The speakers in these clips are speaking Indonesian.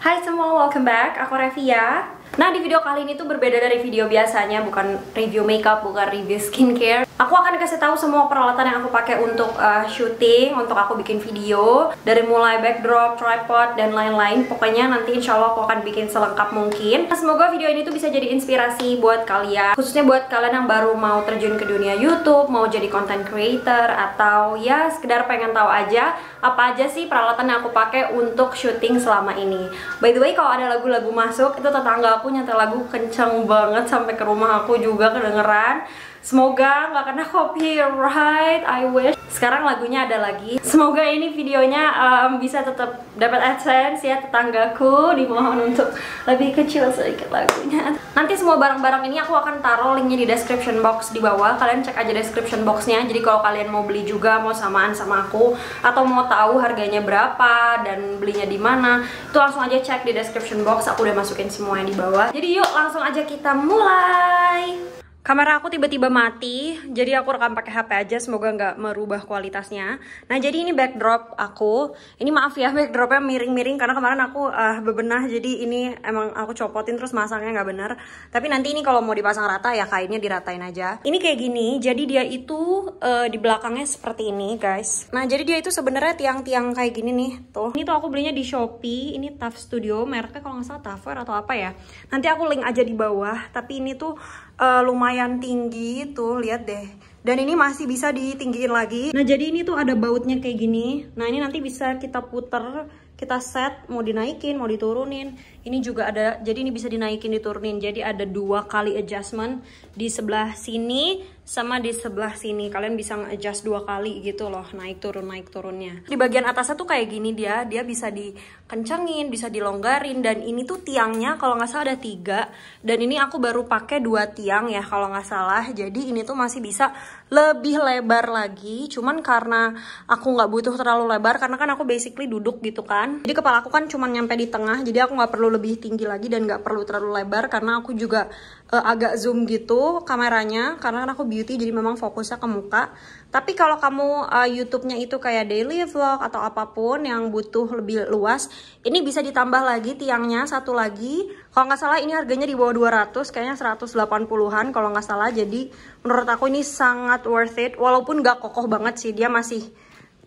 Hai semua, welcome back. Aku Revia. Nah di video kali ini tuh berbeda dari video biasanya Bukan review makeup, bukan review skincare Aku akan kasih tahu semua peralatan yang aku pakai untuk uh, eh, syuting Untuk aku bikin video Dari mulai backdrop, tripod, dan lain-lain Pokoknya nanti insya Allah aku akan bikin selengkap mungkin nah, Semoga video ini tuh bisa jadi inspirasi buat kalian Khususnya buat kalian yang baru mau terjun ke dunia Youtube Mau jadi content creator Atau ya sekedar pengen tahu aja Apa aja sih peralatan yang aku pakai untuk syuting selama ini By the way kalau ada lagu-lagu masuk Itu tetangga aku nyata lagu kenceng banget sampai ke rumah aku juga kedengeran Semoga nggak kena copyright, I wish. Sekarang lagunya ada lagi. Semoga ini videonya um, bisa tetap dapat adsense ya tetanggaku. Dimohon untuk lebih kecil sedikit lagunya. Nanti semua barang-barang ini aku akan taruh linknya di description box di bawah. Kalian cek aja description boxnya. Jadi kalau kalian mau beli juga, mau samaan sama aku, atau mau tahu harganya berapa dan belinya di mana, itu langsung aja cek di description box. Aku udah masukin semuanya di bawah. Jadi yuk langsung aja kita mulai. Kamera aku tiba-tiba mati, jadi aku rekam pakai HP aja, semoga nggak merubah kualitasnya. Nah, jadi ini backdrop aku. Ini maaf ya, backdropnya miring-miring karena kemarin aku uh, bebenah, jadi ini emang aku copotin terus masangnya nggak bener. Tapi nanti ini kalau mau dipasang rata ya kainnya diratain aja. Ini kayak gini, jadi dia itu uh, di belakangnya seperti ini, guys. Nah, jadi dia itu sebenarnya tiang-tiang kayak gini nih, tuh. Ini tuh aku belinya di Shopee, ini Tuff Studio, mereknya kalau nggak salah Tuffer atau apa ya. Nanti aku link aja di bawah, tapi ini tuh uh, lumayan tinggi tuh lihat deh dan ini masih bisa ditinggiin lagi nah jadi ini tuh ada bautnya kayak gini nah ini nanti bisa kita puter kita set mau dinaikin mau diturunin ini juga ada jadi ini bisa dinaikin diturunin jadi ada dua kali adjustment di sebelah sini sama di sebelah sini kalian bisa adjust dua kali gitu loh naik turun naik turunnya di bagian atasnya tuh kayak gini dia dia bisa dikencengin bisa dilonggarin dan ini tuh tiangnya kalau nggak salah ada tiga dan ini aku baru pakai dua tiang ya kalau nggak salah jadi ini tuh masih bisa lebih lebar lagi cuman karena aku nggak butuh terlalu lebar karena kan aku basically duduk gitu kan jadi kepala aku kan cuma nyampe di tengah jadi aku nggak perlu lebih tinggi lagi dan nggak perlu terlalu lebar karena aku juga uh, agak zoom gitu kameranya karena kan aku beauty jadi memang fokusnya ke muka tapi kalau kamu uh, YouTube-nya itu kayak daily vlog atau apapun yang butuh lebih luas ini bisa ditambah lagi tiangnya satu lagi kalau nggak salah ini harganya di bawah 200 kayaknya 180-an kalau nggak salah jadi menurut aku ini sangat worth it walaupun nggak kokoh banget sih dia masih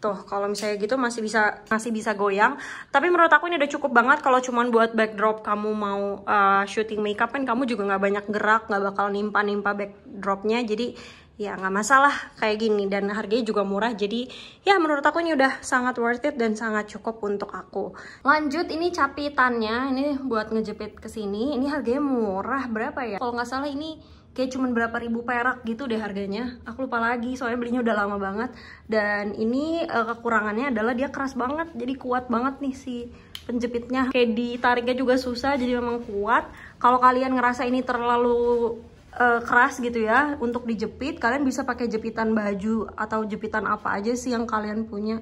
Tuh, kalau misalnya gitu masih bisa masih bisa goyang. Tapi menurut aku ini udah cukup banget kalau cuman buat backdrop kamu mau uh, shooting makeup kan kamu juga nggak banyak gerak, nggak bakal nimpa-nimpa backdropnya. Jadi ya nggak masalah kayak gini dan harganya juga murah jadi ya menurut aku ini udah sangat worth it dan sangat cukup untuk aku lanjut ini capitannya ini buat ngejepit kesini ini harganya murah berapa ya kalau nggak salah ini kayak cuman berapa ribu perak gitu deh harganya aku lupa lagi soalnya belinya udah lama banget dan ini uh, kekurangannya adalah dia keras banget jadi kuat banget nih si penjepitnya kayak ditariknya juga susah jadi memang kuat kalau kalian ngerasa ini terlalu eh, keras gitu ya untuk dijepit kalian bisa pakai jepitan baju atau jepitan apa aja sih yang kalian punya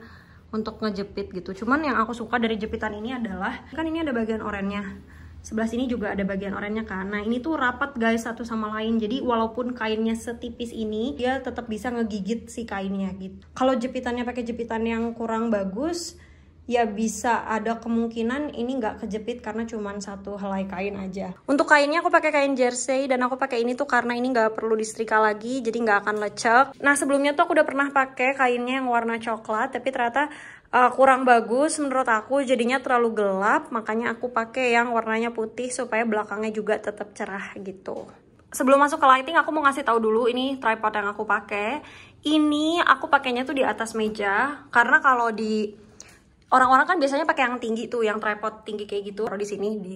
untuk ngejepit gitu cuman yang aku suka dari jepitan ini adalah kan ini ada bagian oranye sebelah sini juga ada bagian oranye kan nah ini tuh rapat guys satu sama lain jadi walaupun kainnya setipis ini dia tetap bisa ngegigit si kainnya gitu kalau jepitannya pakai jepitan yang kurang bagus ya bisa ada kemungkinan ini nggak kejepit karena cuman satu helai kain aja. Untuk kainnya aku pakai kain jersey dan aku pakai ini tuh karena ini nggak perlu disetrika lagi jadi nggak akan lecek. Nah sebelumnya tuh aku udah pernah pakai kainnya yang warna coklat tapi ternyata uh, kurang bagus menurut aku jadinya terlalu gelap makanya aku pakai yang warnanya putih supaya belakangnya juga tetap cerah gitu sebelum masuk ke lighting aku mau ngasih tahu dulu ini tripod yang aku pakai ini aku pakainya tuh di atas meja karena kalau di orang-orang kan biasanya pakai yang tinggi tuh yang tripod tinggi kayak gitu kalau di sini di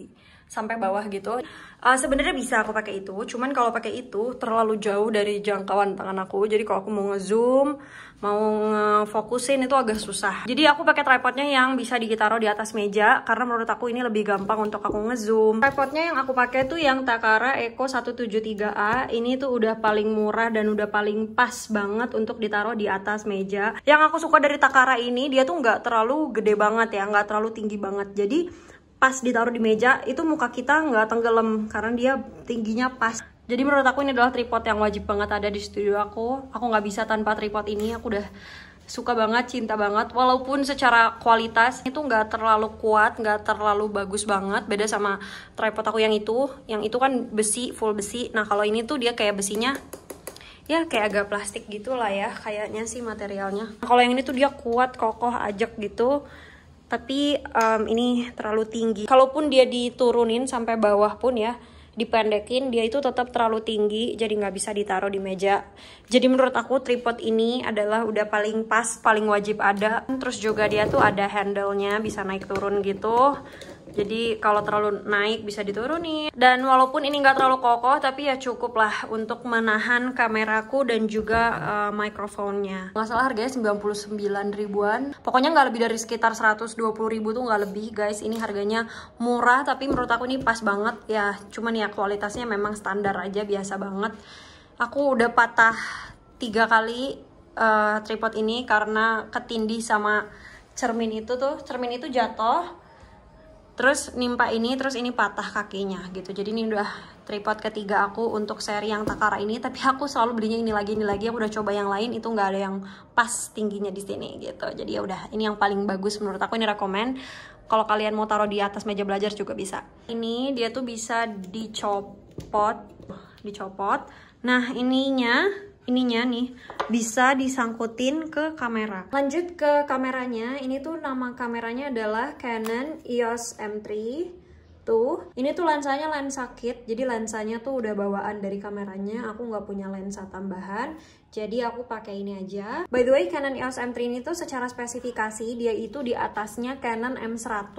sampai bawah gitu. Uh, Sebenarnya bisa aku pakai itu, cuman kalau pakai itu terlalu jauh dari jangkauan tangan aku. Jadi kalau aku mau ngezoom, mau ngefokusin itu agak susah. Jadi aku pakai tripodnya yang bisa ditaruh di atas meja karena menurut aku ini lebih gampang untuk aku ngezoom. Tripodnya yang aku pakai tuh yang Takara Eco 173A. Ini tuh udah paling murah dan udah paling pas banget untuk ditaruh di atas meja. Yang aku suka dari Takara ini dia tuh nggak terlalu gede banget ya, nggak terlalu tinggi banget. Jadi pas ditaruh di meja itu muka kita nggak tenggelam karena dia tingginya pas jadi menurut aku ini adalah tripod yang wajib banget ada di studio aku aku nggak bisa tanpa tripod ini aku udah suka banget cinta banget walaupun secara kualitas itu nggak terlalu kuat nggak terlalu bagus banget beda sama tripod aku yang itu yang itu kan besi full besi nah kalau ini tuh dia kayak besinya ya kayak agak plastik gitulah ya kayaknya sih materialnya nah, kalau yang ini tuh dia kuat kokoh ajak gitu tapi um, ini terlalu tinggi kalaupun dia diturunin sampai bawah pun ya dipendekin dia itu tetap terlalu tinggi jadi nggak bisa ditaruh di meja jadi menurut aku tripod ini adalah udah paling pas paling wajib ada terus juga dia tuh ada handle bisa naik turun gitu jadi kalau terlalu naik bisa diturunin. Dan walaupun ini nggak terlalu kokoh, tapi ya cukup lah untuk menahan kameraku dan juga uh, mikrofonnya. Nggak salah harganya 99 ribuan. Pokoknya nggak lebih dari sekitar 120 ribu tuh nggak lebih guys. Ini harganya murah, tapi menurut aku ini pas banget ya. Cuman ya kualitasnya memang standar aja, biasa banget. Aku udah patah tiga kali uh, tripod ini karena ketindih sama cermin itu tuh. Cermin itu jatuh terus nimpa ini terus ini patah kakinya gitu jadi ini udah tripod ketiga aku untuk seri yang takara ini tapi aku selalu belinya ini lagi ini lagi aku udah coba yang lain itu nggak ada yang pas tingginya di sini gitu jadi ya udah ini yang paling bagus menurut aku ini rekomend kalau kalian mau taruh di atas meja belajar juga bisa ini dia tuh bisa dicopot dicopot nah ininya ininya nih bisa disangkutin ke kamera. Lanjut ke kameranya, ini tuh nama kameranya adalah Canon EOS M3 tuh ini tuh lensanya lensa kit jadi lensanya tuh udah bawaan dari kameranya aku nggak punya lensa tambahan jadi aku pakai ini aja. By the way, Canon EOS M3 ini tuh secara spesifikasi dia itu di atasnya Canon M100.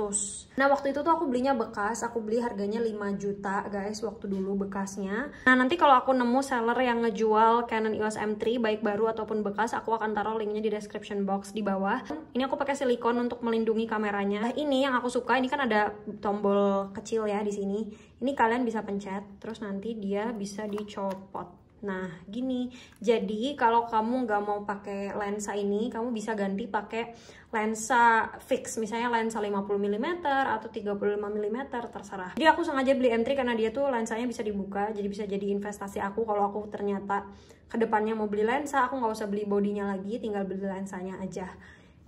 Nah, waktu itu tuh aku belinya bekas, aku beli harganya 5 juta, guys, waktu dulu bekasnya. Nah, nanti kalau aku nemu seller yang ngejual Canon EOS M3 baik baru ataupun bekas, aku akan taruh linknya di description box di bawah. Ini aku pakai silikon untuk melindungi kameranya. Nah, ini yang aku suka, ini kan ada tombol kecil ya di sini. Ini kalian bisa pencet, terus nanti dia bisa dicopot. Nah, gini. Jadi kalau kamu nggak mau pakai lensa ini, kamu bisa ganti pakai lensa fix. Misalnya lensa 50 mm atau 35 mm terserah. Jadi aku sengaja beli entry karena dia tuh lensanya bisa dibuka, jadi bisa jadi investasi aku kalau aku ternyata kedepannya mau beli lensa, aku nggak usah beli bodinya lagi, tinggal beli lensanya aja.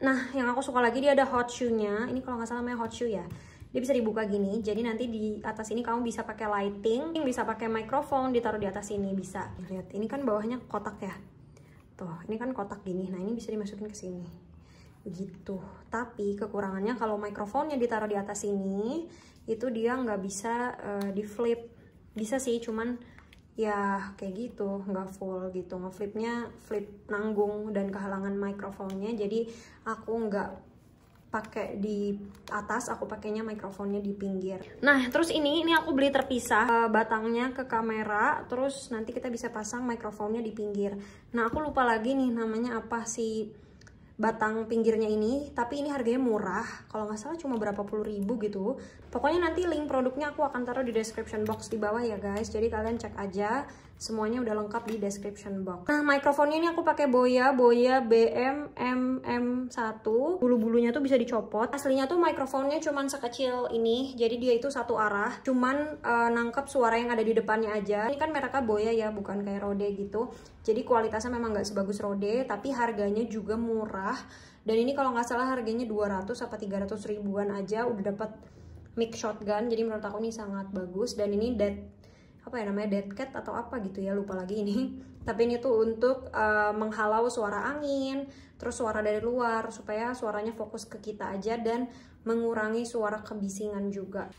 Nah, yang aku suka lagi dia ada hot shoe-nya. Ini kalau nggak salah namanya hot shoe ya dia bisa dibuka gini jadi nanti di atas ini kamu bisa pakai lighting bisa pakai microphone ditaruh di atas ini bisa lihat ini kan bawahnya kotak ya tuh ini kan kotak gini nah ini bisa dimasukin ke sini gitu tapi kekurangannya kalau mikrofonnya ditaruh di atas ini itu dia nggak bisa uh, eh, di flip bisa sih cuman ya kayak gitu nggak full gitu ngeflipnya flip nanggung dan kehalangan mikrofonnya jadi aku nggak pakai di atas, aku pakainya mikrofonnya di pinggir. Nah, terus ini ini aku beli terpisah uh, batangnya ke kamera, terus nanti kita bisa pasang mikrofonnya di pinggir. Nah, aku lupa lagi nih namanya apa sih batang pinggirnya ini, tapi ini harganya murah. Kalau nggak salah cuma berapa puluh ribu gitu. Pokoknya nanti link produknya aku akan taruh di description box di bawah ya guys. Jadi kalian cek aja Semuanya udah lengkap di description box. Nah, mikrofonnya ini aku pakai Boya, Boya bmmm 1 Bulu-bulunya tuh bisa dicopot. Aslinya tuh mikrofonnya cuman sekecil ini, jadi dia itu satu arah. Cuman uh, nangkep suara yang ada di depannya aja. Ini kan mereknya Boya ya, bukan kayak Rode gitu. Jadi kualitasnya memang nggak sebagus Rode, tapi harganya juga murah. Dan ini kalau nggak salah harganya 200 apa 300 ribuan aja udah dapat mic shotgun. Jadi menurut aku ini sangat bagus dan ini dead apa ya namanya dead cat atau apa gitu ya lupa lagi ini tapi ini tuh untuk uh, menghalau suara angin terus suara dari luar supaya suaranya fokus ke kita aja dan mengurangi suara kebisingan juga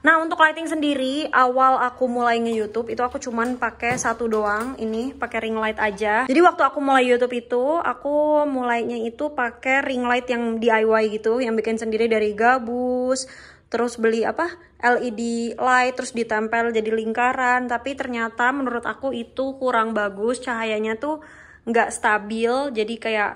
Nah untuk lighting sendiri awal aku mulai nge YouTube itu aku cuman pakai satu doang ini pakai ring light aja. Jadi waktu aku mulai YouTube itu aku mulainya itu pakai ring light yang DIY gitu yang bikin sendiri dari gabus terus beli apa LED light terus ditempel jadi lingkaran tapi ternyata menurut aku itu kurang bagus cahayanya tuh nggak stabil jadi kayak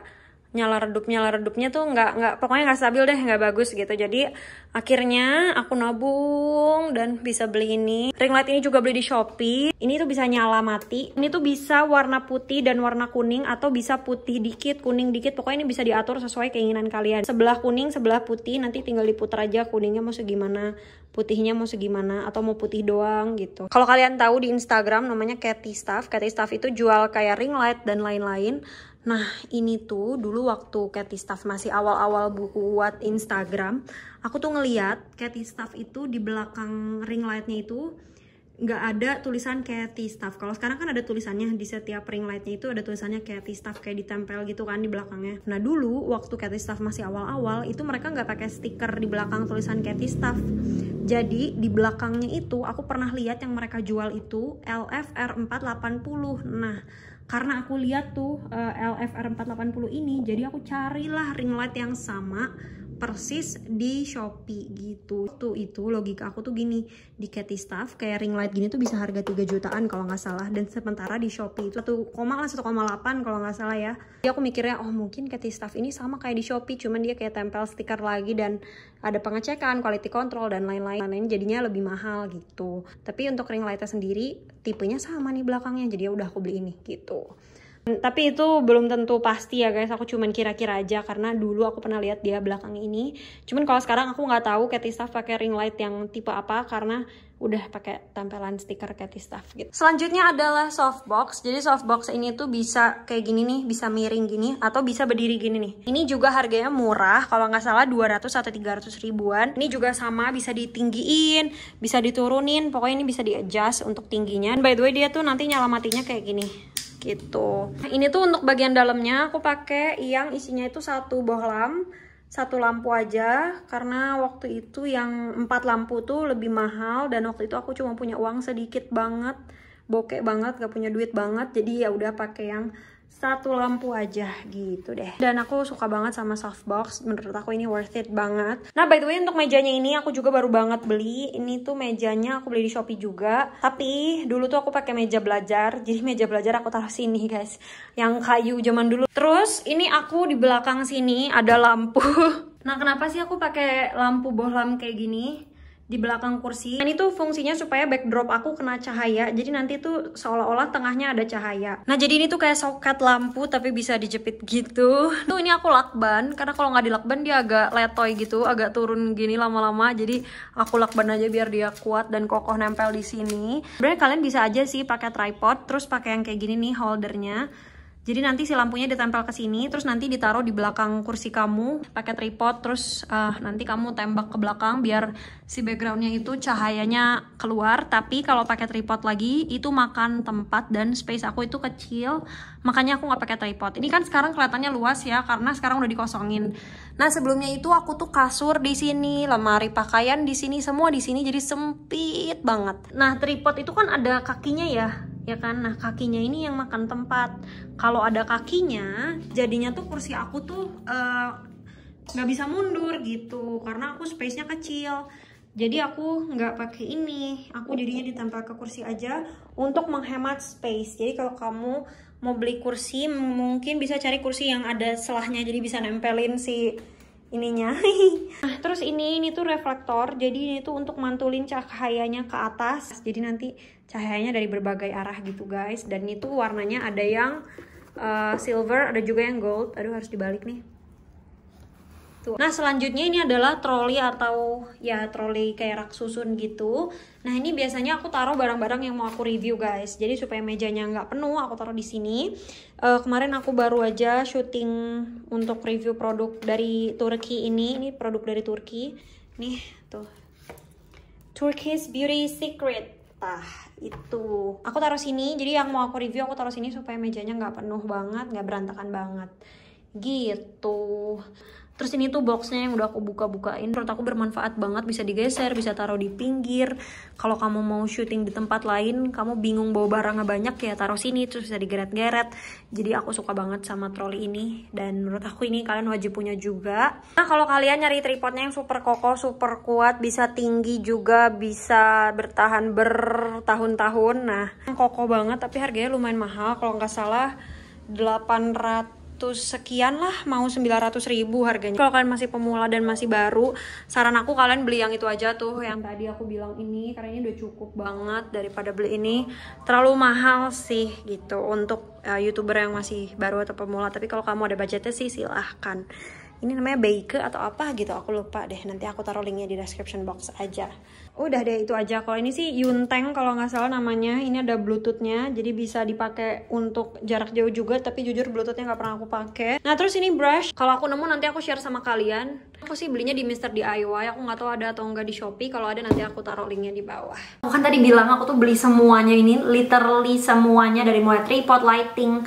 nyala redup nyala redupnya tuh nggak nggak pokoknya nggak stabil deh nggak bagus gitu jadi akhirnya aku nabung dan bisa beli ini ring light ini juga beli di shopee ini tuh bisa nyala mati ini tuh bisa warna putih dan warna kuning atau bisa putih dikit kuning dikit pokoknya ini bisa diatur sesuai keinginan kalian sebelah kuning sebelah putih nanti tinggal diputar aja kuningnya mau segimana putihnya mau segimana atau mau putih doang gitu kalau kalian tahu di instagram namanya Katy Staff Katy Staff itu jual kayak ring light dan lain-lain Nah, ini tuh dulu waktu Cathy Staff masih awal-awal buku buat Instagram, aku tuh ngeliat Cathy Staff itu di belakang ring lightnya itu nggak ada tulisan Cathy Staff. Kalau sekarang kan ada tulisannya di setiap ring lightnya itu ada tulisannya Cathy Staff kayak ditempel gitu kan di belakangnya. Nah dulu waktu Cathy Staff masih awal-awal itu mereka nggak pakai stiker di belakang tulisan Cathy Staff. Jadi di belakangnya itu aku pernah lihat yang mereka jual itu LFR 480. Nah karena aku lihat tuh uh, LFR 480 ini jadi aku carilah ring light yang sama persis di Shopee gitu tuh itu logika aku tuh gini di Katy Staff kayak ring light gini tuh bisa harga 3 jutaan kalau nggak salah dan sementara di Shopee itu koma lah 1,8 kalau nggak salah ya jadi aku mikirnya oh mungkin Katy Staff ini sama kayak di Shopee cuman dia kayak tempel stiker lagi dan ada pengecekan quality control dan lain-lain jadinya lebih mahal gitu tapi untuk ring lightnya sendiri tipenya sama nih belakangnya jadi ya udah aku beli ini gitu tapi itu belum tentu pasti ya guys, aku cuman kira-kira aja karena dulu aku pernah lihat dia belakang ini. Cuman kalau sekarang aku nggak tahu Cathy Staff pakai ring light yang tipe apa karena udah pakai tempelan stiker Cathy Staff gitu. Selanjutnya adalah softbox. Jadi softbox ini tuh bisa kayak gini nih, bisa miring gini atau bisa berdiri gini nih. Ini juga harganya murah, kalau nggak salah 200 atau 300 ribuan. Ini juga sama, bisa ditinggiin, bisa diturunin, pokoknya ini bisa di adjust untuk tingginya. And by the way dia tuh nanti nyala matinya kayak gini gitu. Ini tuh untuk bagian dalamnya aku pakai yang isinya itu satu bohlam, satu lampu aja karena waktu itu yang empat lampu tuh lebih mahal dan waktu itu aku cuma punya uang sedikit banget, bokek banget, gak punya duit banget. Jadi ya udah pakai yang satu lampu aja gitu deh dan aku suka banget sama softbox menurut aku ini worth it banget nah by the way untuk mejanya ini aku juga baru banget beli ini tuh mejanya aku beli di shopee juga tapi dulu tuh aku pakai meja belajar jadi meja belajar aku taruh sini guys yang kayu zaman dulu terus ini aku di belakang sini ada lampu nah kenapa sih aku pakai lampu bohlam kayak gini di belakang kursi. Dan itu fungsinya supaya backdrop aku kena cahaya. Jadi nanti tuh seolah-olah tengahnya ada cahaya. Nah jadi ini tuh kayak soket lampu tapi bisa dijepit gitu. Tuh ini aku lakban karena kalau nggak dilakban dia agak letoy gitu, agak turun gini lama-lama. Jadi aku lakban aja biar dia kuat dan kokoh nempel di sini. Sebenarnya kalian bisa aja sih pakai tripod, terus pakai yang kayak gini nih holdernya. Jadi nanti si lampunya ditempel ke sini, terus nanti ditaruh di belakang kursi kamu pakai tripod, terus uh, nanti kamu tembak ke belakang biar si backgroundnya itu cahayanya keluar. Tapi kalau pakai tripod lagi itu makan tempat dan space aku itu kecil, makanya aku nggak pakai tripod. Ini kan sekarang kelihatannya luas ya karena sekarang udah dikosongin. Nah sebelumnya itu aku tuh kasur di sini, lemari pakaian di sini, semua di sini jadi sempit banget. Nah tripod itu kan ada kakinya ya ya kan nah kakinya ini yang makan tempat kalau ada kakinya jadinya tuh kursi aku tuh eh, nggak uh, bisa mundur gitu karena aku space nya kecil jadi aku nggak pakai ini aku jadinya ditempel ke kursi aja untuk menghemat space jadi kalau kamu mau beli kursi mungkin bisa cari kursi yang ada selahnya jadi bisa nempelin si ininya nah terus ini ini tuh reflektor jadi ini tuh untuk mantulin cahayanya ke atas jadi nanti cahayanya dari berbagai arah gitu guys dan itu warnanya ada yang uh, silver ada juga yang gold aduh harus dibalik nih gitu. Nah selanjutnya ini adalah troli atau ya troli kayak rak susun gitu. Nah ini biasanya aku taruh barang-barang yang mau aku review guys. Jadi supaya mejanya nggak penuh aku taruh di sini. Uh, kemarin aku baru aja syuting untuk review produk dari Turki ini. Ini produk dari Turki. Nih tuh. Turkish Beauty Secret tah itu aku taruh sini jadi yang mau aku review aku taruh sini supaya mejanya nggak penuh banget nggak berantakan banget gitu Terus ini tuh boxnya yang udah aku buka-bukain Menurut aku bermanfaat banget bisa digeser, bisa taruh di pinggir Kalau kamu mau syuting di tempat lain Kamu bingung bawa barangnya banyak ya taruh sini Terus bisa digeret-geret Jadi aku suka banget sama troli ini Dan menurut aku ini kalian wajib punya juga Nah kalau kalian nyari tripodnya yang super kokoh, super kuat Bisa tinggi juga, bisa bertahan bertahun-tahun Nah kokoh banget tapi harganya lumayan mahal Kalau nggak salah 800 sekian lah mau 900 ribu harganya kalau kalian masih pemula dan masih baru saran aku kalian beli yang itu aja tuh yang tadi aku bilang ini karena ini udah cukup banget daripada beli ini terlalu mahal sih gitu untuk uh, youtuber yang masih baru atau pemula tapi kalau kamu ada budgetnya sih silahkan ini namanya Beike atau apa gitu aku lupa deh nanti aku taruh linknya di description box aja udah deh itu aja kalau ini sih Yunteng kalau nggak salah namanya ini ada bluetoothnya jadi bisa dipakai untuk jarak jauh juga tapi jujur bluetoothnya nggak pernah aku pakai nah terus ini brush kalau aku nemu nanti aku share sama kalian aku sih belinya di Mister DIY aku nggak tahu ada atau nggak di Shopee kalau ada nanti aku taruh linknya di bawah aku kan tadi bilang aku tuh beli semuanya ini literally semuanya dari mulai tripod lighting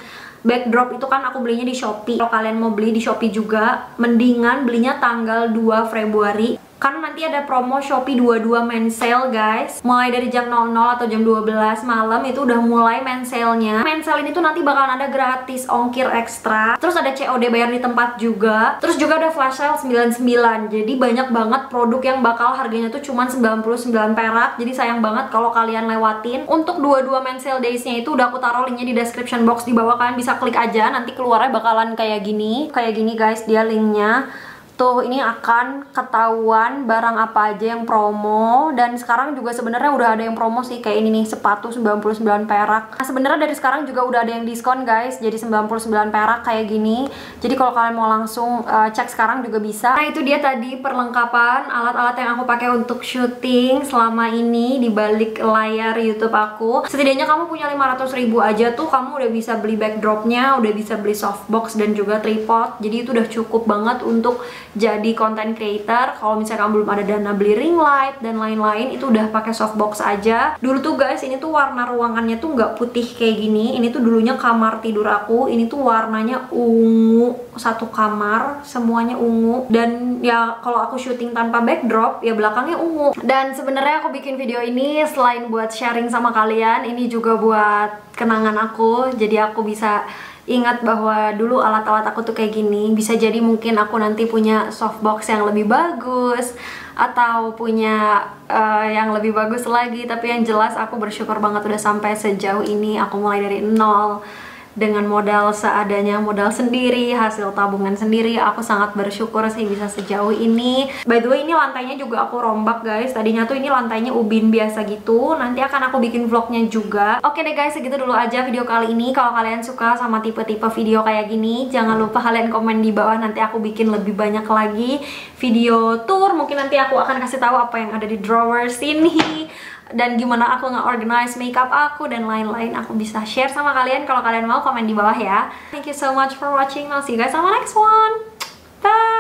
backdrop itu kan aku belinya di Shopee kalau kalian mau beli di Shopee juga mendingan belinya tanggal 2 Februari karena nanti ada promo Shopee 22 main sale guys Mulai dari jam 00 atau jam 12 malam itu udah mulai main sale-nya Main sale ini tuh nanti bakalan ada gratis ongkir ekstra Terus ada COD bayar di tempat juga Terus juga ada flash sale 99 Jadi banyak banget produk yang bakal harganya tuh cuma 99 perak Jadi sayang banget kalau kalian lewatin Untuk 22 main sale days-nya itu udah aku taruh linknya di description box di bawah Kalian bisa klik aja nanti keluarnya bakalan kayak gini Kayak gini guys dia linknya Tuh, ini akan ketahuan barang apa aja yang promo dan sekarang juga sebenarnya udah ada yang promo sih kayak ini nih, sepatu 99 perak. Nah, sebenarnya dari sekarang juga udah ada yang diskon guys, jadi 99 perak kayak gini. Jadi kalau kalian mau langsung uh, cek sekarang juga bisa. Nah, itu dia tadi perlengkapan alat-alat yang aku pakai untuk syuting selama ini di balik layar YouTube aku. Setidaknya kamu punya 500 ribu aja tuh kamu udah bisa beli backdropnya, udah bisa beli softbox dan juga tripod. Jadi itu udah cukup banget untuk jadi content creator kalau misalnya kamu belum ada dana beli ring light dan lain-lain itu udah pakai softbox aja dulu tuh guys ini tuh warna ruangannya tuh nggak putih kayak gini ini tuh dulunya kamar tidur aku ini tuh warnanya ungu satu kamar semuanya ungu dan ya kalau aku syuting tanpa backdrop ya belakangnya ungu dan sebenarnya aku bikin video ini selain buat sharing sama kalian ini juga buat kenangan aku jadi aku bisa ingat bahwa dulu alat-alat aku tuh kayak gini bisa jadi mungkin aku nanti punya softbox yang lebih bagus atau punya uh, yang lebih bagus lagi tapi yang jelas aku bersyukur banget udah sampai sejauh ini aku mulai dari nol dengan modal seadanya modal sendiri hasil tabungan sendiri aku sangat bersyukur sih bisa sejauh ini by the way ini lantainya juga aku rombak guys tadinya tuh ini lantainya ubin biasa gitu nanti akan aku bikin vlognya juga oke deh guys segitu dulu aja video kali ini kalau kalian suka sama tipe-tipe video kayak gini jangan lupa kalian komen di bawah nanti aku bikin lebih banyak lagi video tour mungkin nanti aku akan kasih tahu apa yang ada di drawer sini dan gimana aku nge-organize makeup aku dan lain-lain aku bisa share sama kalian kalau kalian mau komen di bawah ya thank you so much for watching I'll see you guys on my next one bye